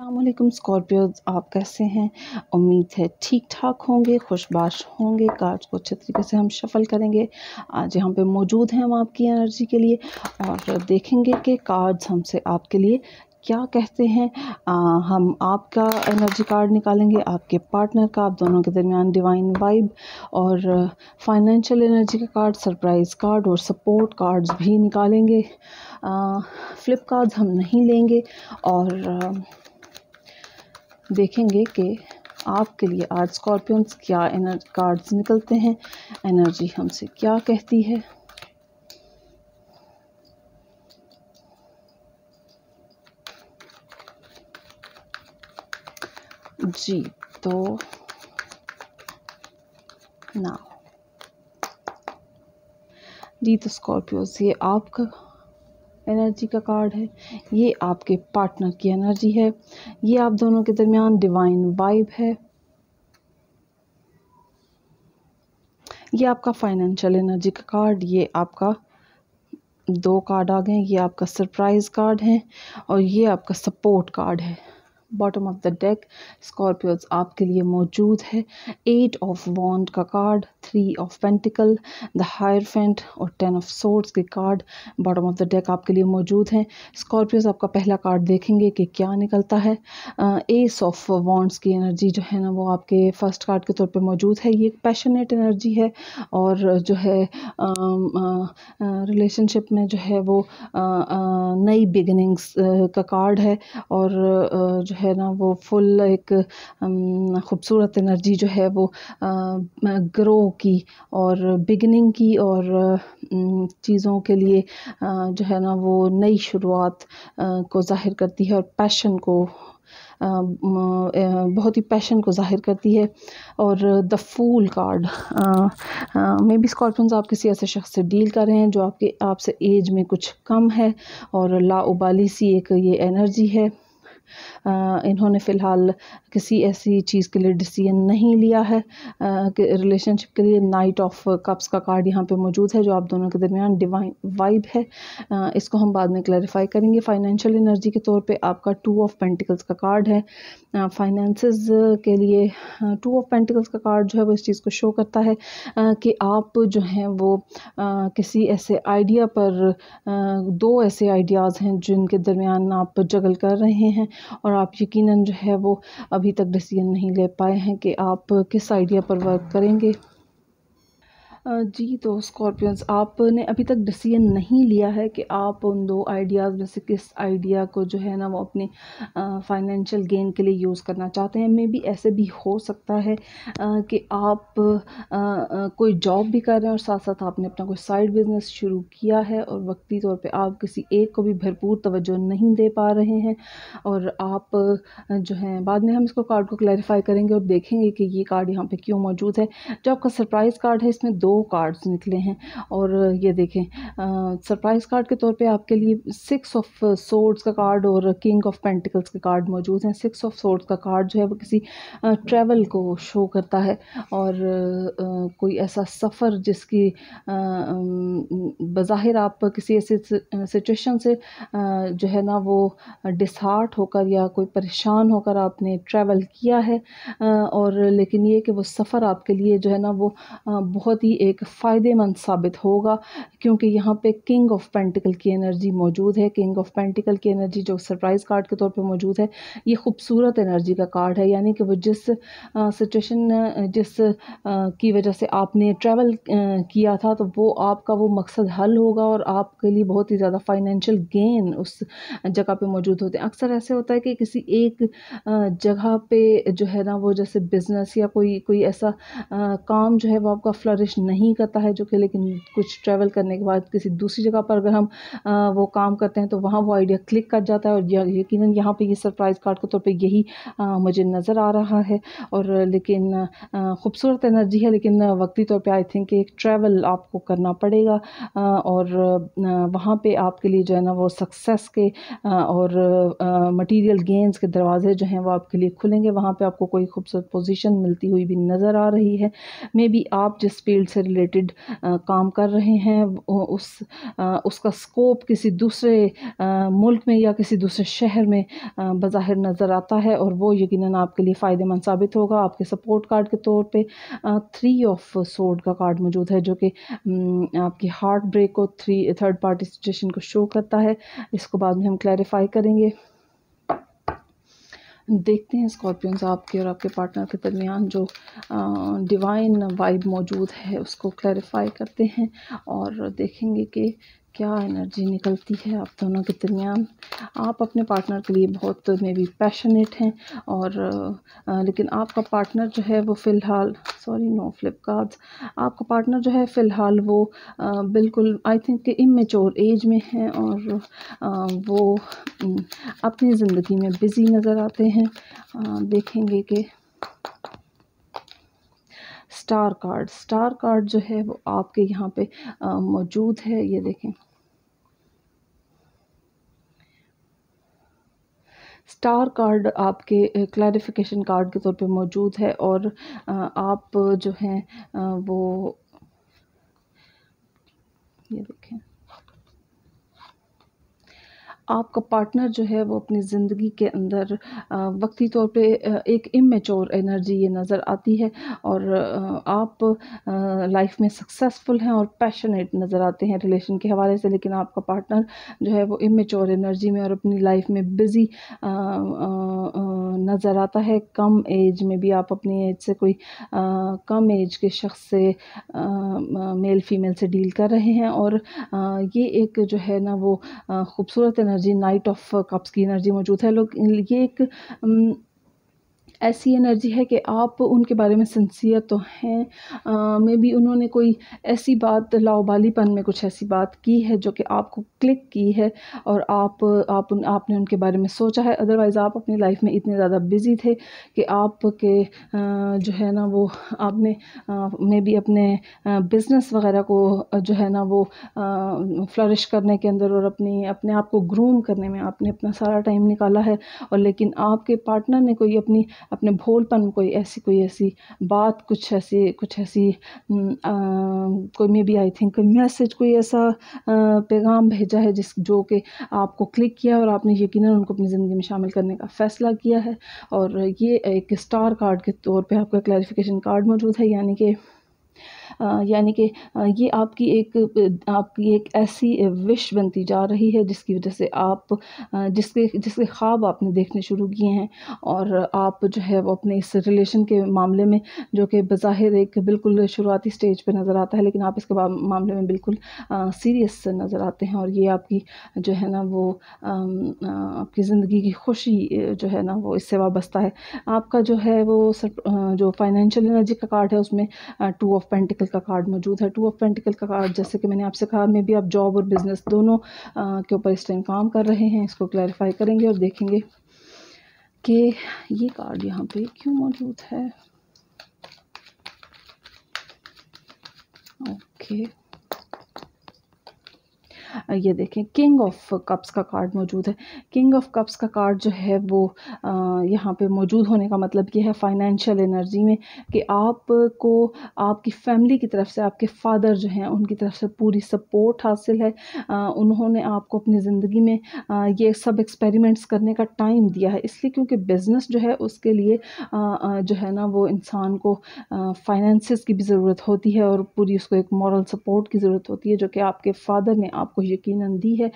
अल्लाम स्कॉर्पियोज आप कैसे हैं उम्मीद है ठीक ठाक होंगे खुशबाश होंगे कार्ड्स को अच्छे तरीके से हम शफल करेंगे आज यहाँ पे मौजूद हैं हम आपकी एनर्जी के लिए और देखेंगे कि कार्ड्स हमसे आपके लिए क्या कहते हैं आ, हम आपका एनर्जी कार्ड निकालेंगे आपके पार्टनर का आप दोनों के दरमियान डिवाइन वाइब और फाइनेंशियल एनर्जी का कार्ड सरप्राइज़ कार्ड और सपोर्ट कार्ड्स भी निकालेंगे फ्लिप कार्ड्स हम नहीं लेंगे और देखेंगे कि आपके लिए आज स्कॉर्पियंस क्या एनर्जी कार्ड्स निकलते हैं एनर्जी हमसे क्या कहती है जी तो ना जी तो स्कॉर्पियोज ये आपका एनर्जी का कार्ड है ये आपके पार्टनर की एनर्जी है ये आप दोनों के दरमियान डिवाइन वाइब है ये आपका फाइनेंशियल एनर्जी का कार्ड ये आपका दो कार्ड आ गए ये आपका सरप्राइज़ कार्ड है और ये आपका सपोर्ट कार्ड है bottom of the deck Scorpios आपके लिए मौजूद है एट ऑफ वॉन्ड का card three of pentacles the हायर फेंट और टेन ऑफ सोर्ट्स के card bottom of the deck आपके लिए मौजूद हैं स्कॉर्पियोज आपका पहला कार्ड देखेंगे कि क्या निकलता है एस ऑफ वॉन्ड्स की एनर्जी जो है ना वो आपके फर्स्ट कार्ड के तौर पर मौजूद है ये एक पैशनेट एनर्जी है और जो है रिलेशनशिप um, uh, uh, में जो है वो uh, नई बिगनिंग्स का कार्ड है और जो है ना वो फुल एक ख़ूबसूरत एनर्जी जो है वो ग्रो की और बिगनिंग की और चीज़ों के लिए जो है ना वो नई शुरुआत को ज़ाहिर करती है और पैशन को बहुत ही पैशन को ज़ाहिर करती है और the fool card may be Scorpions आप किसी ऐसे शख्स से डील कर रहे हैं जो आपके आपसे एज में कुछ कम है और लाउबाली सी एक ये एनर्जी है इन्होंने फ़िलहाल किसी ऐसी चीज़ के लिए डिसीजन नहीं लिया है रिलेशनशिप के लिए नाइट ऑफ कप्स का कार्ड यहाँ पे मौजूद है जो आप दोनों के दरमियान डिवाइन वाइब है आ, इसको हम बाद में क्लैरिफाई करेंगे फाइनेंशियल एनर्जी के तौर पे आपका टू ऑफ पेंटिकल्स का कार्ड है फाइनेंस के लिए टू ऑफ पेंटिकल्स का कार्ड जो है वो इस चीज़ को शो करता है आ, कि आप जो हैं वो आ, किसी ऐसे आइडिया पर दो ऐसे आइडियाज़ हैं जिनके दरमियान आप जगल कर रहे हैं और आप यकीन जो है वो अभी तक डिसीजन नहीं ले पाए हैं कि आप किस आइडिया पर वर्क करेंगे जी तो स्कॉर्पियंस आपने अभी तक डिसीजन नहीं लिया है कि आप उन दो आइडियाज़ में से किस आइडिया को जो है ना वो अपने फाइनेंशियल गेन के लिए यूज़ करना चाहते हैं मे भी ऐसे भी हो सकता है कि आप कोई जॉब भी कर रहे हैं और साथ साथ आपने अपना कोई साइड बिज़नेस शुरू किया है और वक्ती तौर पर आप किसी एक को भी भरपूर तवज्जो नहीं दे पा रहे हैं और आप जो है बाद में हम इसको कार्ड को क्लैरिफाई करेंगे और देखेंगे कि ये कार्ड यहाँ पर क्यों मौजूद है जो आपका सरप्राइज़ कार्ड है इसमें दो कार्ड्स निकले हैं और ये देखें सरप्राइज़ कार्ड के तौर पे आपके लिए सिक्स ऑफ सोर्ड्स का कार्ड और किंग ऑफ पेंटिकल्स के कार्ड मौजूद हैं सिक्स ऑफ सोर्ड्स का कार्ड जो है वो किसी ट्रैवल को शो करता है और कोई ऐसा सफ़र जिसकी बज़ाहिर आप किसी ऐसे सिचुएशन से जो है ना वो डिसहार्ट होकर या कोई परेशान होकर आपने ट्रैवल किया है और लेकिन ये कि वो सफ़र आपके लिए जो है ना वो बहुत ही एक फ़ायदेमंद साबित होगा क्योंकि यहाँ पे किंग ऑफ पेंटिकल की एनर्जी मौजूद है किंग ऑफ पेंटिकल की एनर्जी जो सरप्राइज़ कार्ड के तौर पे मौजूद है ये खूबसूरत एनर्जी का कार्ड है यानी कि वो जिस सिचुएशन जिस आ, की वजह से आपने ट्रैवल किया था तो वो आपका वो मकसद हल होगा और आपके लिए बहुत ही ज़्यादा फाइनेंशियल गेन उस जगह पर मौजूद होते हैं अक्सर ऐसे होता है कि किसी एक जगह पर जो है ना वो जैसे बिज़नेस या कोई कोई ऐसा आ, काम जो है वो आपका फ्लरिश नहीं करता है जो कि लेकिन कुछ ट्रैवल करने के बाद किसी दूसरी जगह पर अगर हम आ, वो काम करते हैं तो वहाँ वो आइडिया क्लिक कर जाता है और यकीन यहाँ पर ये सरप्राइज़ कार्ड के तौर पर यही आ, मुझे नज़र आ रहा है और लेकिन खूबसूरत एनर्जी है लेकिन वक्ती तौर पर आई थिंक एक ट्रैवल आपको करना पड़ेगा और वहाँ पर आपके लिए जो है ना वो सक्सेस के और मटीरियल गेंस के दरवाजे जो हैं वो आपके लिए खुलेंगे वहाँ पर आपको कोई खूबसूरत पोजिशन मिलती हुई भी नज़र आ रही है मे बी आप जिस फील्ड से से रिलेटेड काम कर रहे हैं उस उसका स्कोप किसी दूसरे मुल्क में या किसी दूसरे शहर में बाहर नज़र आता है और वो यकीनन आपके लिए फ़ायदेमंद साबित होगा आपके सपोर्ट कार्ड के तौर पे थ्री ऑफ सोर्ड का कार्ड मौजूद है जो कि आपकी हार्ट ब्रेक को थ्री थर्ड पार्टी सिचुएशन को शो करता है इसको बाद में हम क्लैरिफाई करेंगे देखते हैं स्कॉर्पियो आपके और आपके पार्टनर के दरमियान जो डिवाइन वाइब मौजूद है उसको क्लैरिफाई करते हैं और देखेंगे कि क्या एनर्जी निकलती है आप दोनों के दरमियान आप अपने पार्टनर के लिए बहुत मे बी पैशनेट हैं और आ, लेकिन आपका पार्टनर जो है वो फ़िलहाल सॉरी नो फ्लिपकार्ट आपका पार्टनर जो है फ़िलहाल वो आ, बिल्कुल आई थिंक कि इमेचोर एज में हैं और आ, वो अपनी ज़िंदगी में बिज़ी नज़र आते हैं आ, देखेंगे कि स्टार कार्ड स्टार कार्ड जो है वो आपके यहाँ पे मौजूद है ये देखें स्टार कार्ड आपके क्लैरिफिकेशन कार्ड के तौर पे मौजूद है और आप जो हैं वो ये देखें आपका पार्टनर जो है वो अपनी ज़िंदगी के अंदर वक्ती तौर पे एक इमेचोर एनर्जी ये नज़र आती है और आप लाइफ में सक्सेसफुल हैं और पैशनेट नज़र आते हैं रिलेशन के हवाले से लेकिन आपका पार्टनर जो है वो इमेचोर एनर्जी में और अपनी लाइफ में बिज़ी नज़र आता है कम एज में भी आप अपनी एज से कोई आ, कम एज के शख्स से आ, मेल फीमेल से डील कर रहे हैं और आ, ये एक जो है ना वो खूबसूरत energy energy knight of cups की एनर्जी मौजूद है लोग ये एक ऐसी एनर्जी है कि आप उनके बारे में सिंसियर तो हैं मे बी उन्होंने कोई ऐसी बात लाओबालीपन में कुछ ऐसी बात की है जो कि आपको क्लिक की है और आप आप उन आपने उनके बारे में सोचा है अदरवाइज़ आप अपनी लाइफ में इतने ज़्यादा बिजी थे कि आपके जो है ना वो आपने मे बी अपने बिज़नेस वगैरह को जो है ना वो फ्लरिश करने के अंदर और अपनी अपने आप को ग्रूम करने में आपने अपना सारा टाइम निकाला है और लेकिन आपके पार्टनर ने कोई अपनी अपने भोलपन कोई ऐसी कोई ऐसी बात कुछ ऐसी कुछ ऐसी कोई मे बी आई थिंक कोई मैसेज कोई ऐसा पैगाम भेजा है जिस जो कि आपको क्लिक किया और आपने यकीन उनको अपनी ज़िंदगी में शामिल करने का फ़ैसला किया है और ये एक स्टार कार्ड के तौर पर आपका क्लैरिफिकेशन कार्ड मौजूद है यानी कि यानी कि ये आपकी एक आपकी एक ऐसी विश बनती जा रही है जिसकी वजह से आप जिसके जिसके ख्वाब आपने देखने शुरू किए हैं और आप जो है वो अपने इस रिलेशन के मामले में जो कि बज़ाहिर एक बिल्कुल शुरुआती स्टेज पर नज़र आता है लेकिन आप इसके मामले में बिल्कुल सीरियस नज़र आते हैं और ये आपकी जो है ना वो आपकी ज़िंदगी की खुशी जो है ना वो इससे वाबस्ता है आपका जो है वो सर जो फाइनेंशियल एनर्जी का कार्ड है उसमें टू ऑफ पेंटिकल का कार्ड मौजूद है टू ऑफ पेंटिकल का कार्ड जैसे कि मैंने आपसे कहा मे भी आप जॉब और बिज़नेस दोनों के ऊपर इस टाइम काम कर रहे हैं इसको क्लैरिफाई करेंगे और देखेंगे कि ये कार्ड यहाँ पे क्यों मौजूद है ओके okay. ये देखें किंग ऑफ कप्स का कार्ड मौजूद है किंग ऑफ कप्स का कार्ड जो है वो यहाँ पे मौजूद होने का मतलब ये है फाइनेंशियल एनर्जी में कि आपको आपकी फैमिली की तरफ से आपके फादर जो हैं उनकी तरफ से पूरी सपोर्ट हासिल है उन्होंने आपको अपनी ज़िंदगी में ये सब एक्सपेरिमेंट्स करने का टाइम दिया है इसलिए क्योंकि बिज़नेस जो है उसके लिए जो है ना वो इंसान को फाइनेंसिस की भी ज़रूरत होती है और पूरी उसको एक मॉरल सपोर्ट की ज़रूरत होती है जो कि आपके फ़ादर ने आपको आपको यकीनन दी है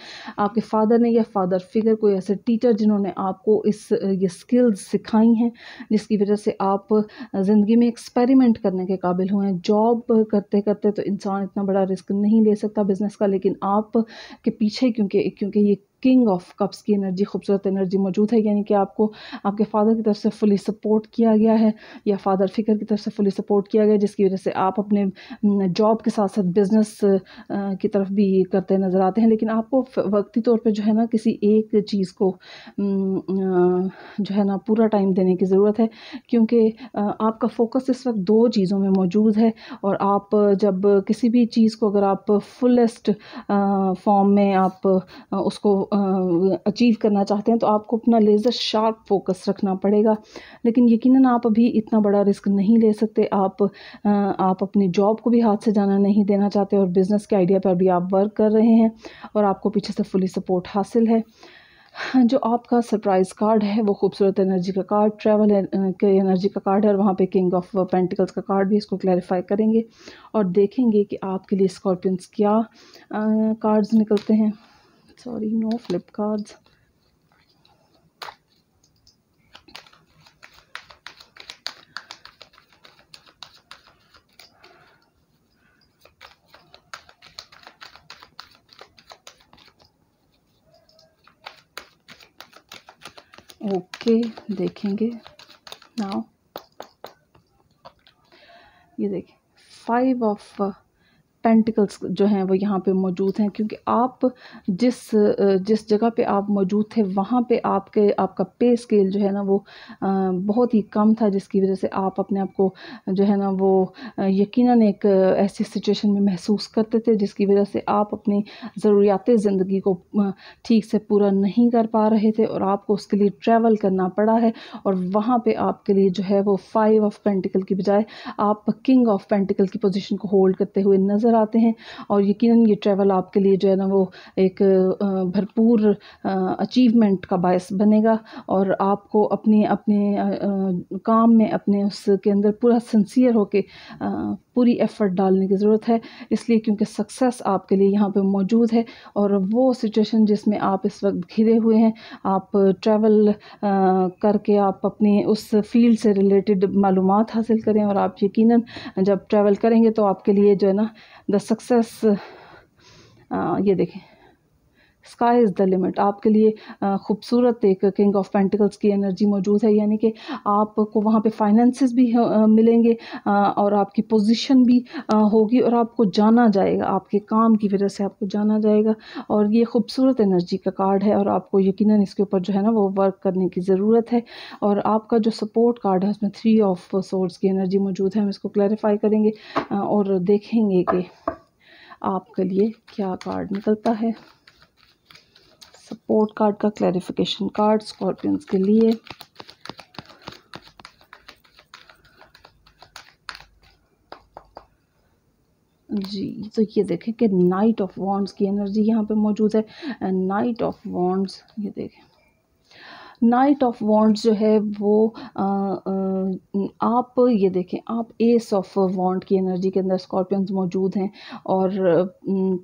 आपके फादर ने या फादर फिगर कोई ऐसे टीचर जिन्होंने आपको इस ये स्किल्स सिखाई हैं जिसकी वजह से आप ज़िंदगी में एक्सपेरिमेंट करने के काबिल हुए हैं जॉब करते करते तो इंसान इतना बड़ा रिस्क नहीं ले सकता बिज़नेस का लेकिन आप के पीछे क्योंकि क्योंकि ये किंग ऑफ कप्स की एनर्जी खूबसूरत एनर्जी मौजूद है यानी कि आपको आपके फादर की तरफ से फुली सपोर्ट किया गया है या फादर फिगर की तरफ से फुली सपोर्ट किया गया जिसकी वजह से आप अपने जॉब के साथ साथ बिज़नेस की तरफ भी करते नज़र आते हैं लेकिन आपको वक्ती तौर पर जो है ना किसी एक चीज़ को जो है ना पूरा टाइम देने की ज़रूरत है क्योंकि आपका फोकस इस वक्त दो चीज़ों में मौजूद है और आप जब किसी भी चीज़ को अगर आप फुलेस्ट फॉर्म में आप उसको अचीव करना चाहते हैं तो आपको अपना लेज़र शार्प फोकस रखना पड़ेगा लेकिन यकीनन आप अभी इतना बड़ा रिस्क नहीं ले सकते आप आप अपनी जॉब को भी हाथ से जाना नहीं देना चाहते और बिज़नेस के आइडिया पर भी आप वर्क कर रहे हैं और आपको पीछे से फुली सपोर्ट हासिल है जो आपका सरप्राइज़ कार्ड है वो खूबसूरत एनर्जी का कार्ड ट्रैवल के एनर्जी का कार्ड है और वहाँ पे किंग ऑफ पेंटिकल्स का कार्ड भी इसको क्लैरिफाई करेंगे और देखेंगे कि आपके लिए स्कॉर्पियंस क्या कार्ड्स निकलते हैं sorry no flip cards okay देखेंगे नाउ ये देखें फाइव ऑफ पेंटिकल्स जो हैं वो यहाँ पे मौजूद हैं क्योंकि आप जिस जिस जगह पे आप मौजूद थे वहाँ पे आपके आपका पे स्केल जो है ना वो बहुत ही कम था जिसकी वजह से आप अपने आप को जो है ना वो यकीनन एक ऐसी सिचुएशन में महसूस करते थे जिसकी वजह से आप अपनी ज़रूरियात ज़िंदगी को ठीक से पूरा नहीं कर पा रहे थे और आपको उसके लिए ट्रैवल करना पड़ा है और वहाँ पर आपके लिए जो है वो फाइव ऑफ पेंटिकल की बजाय आप किंग ऑफ पेंटिकल की पोजिशन को होल्ड करते हुए नज़र नज़र आते हैं और यकीनन ये ट्रैवल आपके लिए जो है ना वो एक भरपूर अचीवमेंट का बायस बनेगा और आपको अपने अपने काम में अपने उसके अंदर पूरा सन्सियर होके पूरी एफ़र्ट डालने की ज़रूरत है इसलिए क्योंकि सक्सेस आपके लिए यहाँ पे मौजूद है और वो सिचुएशन जिसमें आप इस वक्त घिरे हुए हैं आप ट्रैवल करके आप अपनी उस फील्ड से रिलेटेड मालूम हासिल करें और आप यकीन जब ट्रैवल करेंगे तो आपके लिए जो है ना द सक्सेस ये देखें स्काई इज़ द लिमिट आपके लिए खूबसूरत एक किंग ऑफ पेंटिकल्स की एनर्जी मौजूद है यानी कि आपको वहाँ पे फाइनेंसेस भी मिलेंगे और आपकी पोजीशन भी होगी और आपको जाना जाएगा आपके काम की वजह से आपको जाना जाएगा और ये खूबसूरत एनर्जी का कार्ड है और आपको यकीनन इसके ऊपर जो है ना वो वर्क करने की ज़रूरत है और आपका जो सपोर्ट कार्ड है उसमें थ्री ऑफ सोर्स की एनर्जी मौजूद है हम इसको क्लैरिफाई करेंगे और देखेंगे कि आपके लिए क्या कार्ड निकलता है सपोर्ट कार्ड का क्लैरिफिकेशन कार्ड स्कॉर्पियंस के लिए जी तो ये देखें कि नाइट ऑफ वॉन्ड्स की एनर्जी यहाँ पे मौजूद है नाइट ऑफ वॉन्ड्स ये देखें नाइट ऑफ वॉन्ड्स जो है वो आ, आ, आप ये देखें आप एस ऑफ वॉन्ड की एनर्जी के अंदर स्कॉर्पियंस मौजूद हैं और न,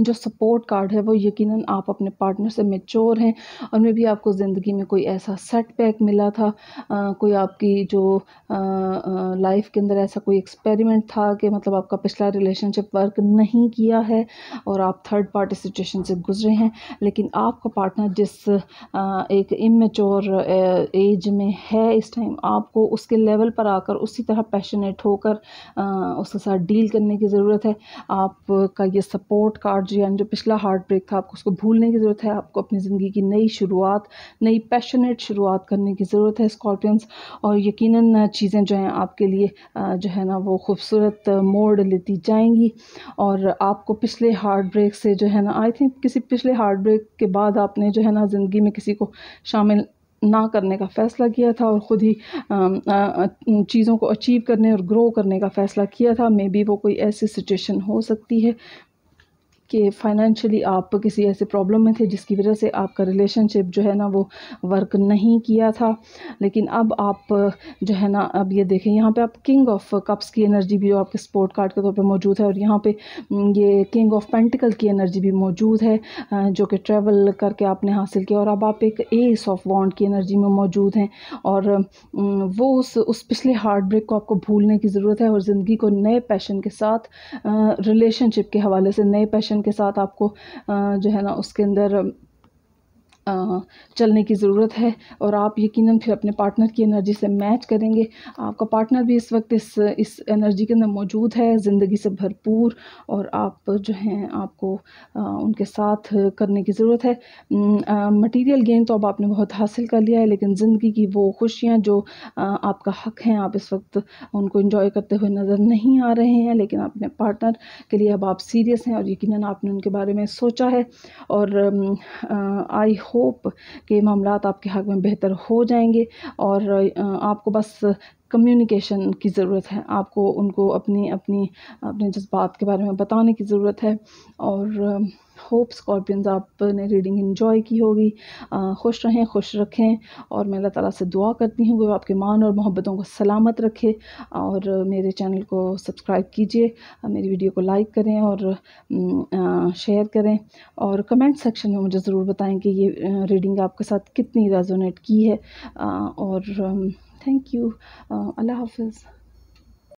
जो सपोर्ट कार्ड है वो यकीनन आप अपने पार्टनर से मेच्योर हैं और मे भी आपको ज़िंदगी में कोई ऐसा सेटबैक मिला था आ, कोई आपकी जो लाइफ के अंदर ऐसा कोई एक्सपेरिमेंट था कि मतलब आपका पिछला रिलेशनशिप वर्क नहीं किया है और आप थर्ड पार्टी सिचुएशन से गुजरे हैं लेकिन आपका पार्टनर जिस आ, एक इमेच्योर एज में है इस टाइम आपको उसके लेवल पर आकर उसी तरह पैशनेट होकर उसके साथ डील करने की ज़रूरत है आपका ये सपोर्ट कार्ड आर्जियन जो पिछला हार्ट ब्रेक था आपको उसको भूलने की ज़रूरत है आपको अपनी ज़िंदगी की नई शुरुआत नई पैशनेट शुरुआत करने की ज़रूरत है स्कॉर्पियंस और यकीनन चीज़ें जो हैं आपके लिए जो है ना वो खूबसूरत मोड़ लेती जाएंगी और आपको पिछले हार्ट ब्रेक से जो है ना आई थिंक किसी पिछले हार्ट ब्रेक के बाद आपने जो है ना ज़िंदगी में किसी को शामिल ना करने का फ़ैसला किया था और ख़ुद ही चीज़ों को अचीव करने और ग्रो करने का फ़ैसला किया था मे बी वो कोई ऐसी सिचुएशन हो सकती है कि फ़ाइनेंशली आप किसी ऐसे प्रॉब्लम में थे जिसकी वजह से आपका रिलेशनशिप जो है ना वो वर्क नहीं किया था लेकिन अब आप जो है ना अब ये देखें यहाँ पे आप किंग ऑफ कप्स की एनर्जी भी जो आपके स्पोर्ट कार्ड के तौर पे मौजूद है और यहाँ पे हम्म, ये किंग ऑफ पेंटिकल की एनर्जी भी मौजूद है जो कि ट्रैवल करके आपने हासिल किया और अब आप एक एस ऑफ वॉन्ड की एनर्जी में मौजूद हैं और हम्म, वो उस उस पिछले हार्ट ब्रेक को आपको भूलने की ज़रूरत है और ज़िंदगी को नए पैशन के साथ रिलेशनशिप के हवाले से नए पैशन के साथ आपको जो है ना उसके अंदर चलने की ज़रूरत है और आप यकीनन फिर अपने पार्टनर की एनर्जी से मैच करेंगे आपका पार्टनर भी इस वक्त इस इस एनर्जी के अंदर मौजूद है ज़िंदगी से भरपूर और आप जो हैं आपको उनके साथ करने की ज़रूरत है मटेरियल गेन तो अब आपने बहुत हासिल कर लिया है लेकिन ज़िंदगी की वो खुशियाँ जो आपका हक हैं आप इस वक्त उनको इन्जॉय करते हुए नज़र नहीं आ रहे हैं लेकिन अपने पार्टनर के लिए अब आप सीरियस हैं और यकीन आपने उनके बारे में सोचा है और आई होप कि मामला आपके हक़ में बेहतर हो जाएंगे और आपको बस कम्युनिकेशन की ज़रूरत है आपको उनको अपनी अपनी अपने जज्बात के बारे में बताने की ज़रूरत है और होप स्कॉर्पियंस आपने रीडिंग इन्जॉय की होगी खुश रहें खुश रखें और मैं अल्लाह ताला से दुआ करती हूँ कि वो आपके मान और मोहब्बतों को सलामत रखे और मेरे चैनल को सब्सक्राइब कीजिए मेरी वीडियो को लाइक करें और शेयर करें और कमेंट सेक्शन में मुझे ज़रूर बताएं कि ये रीडिंग आपके साथ कितनी रेजोनेट की है और थैंक यू अल्लाह हाफिज़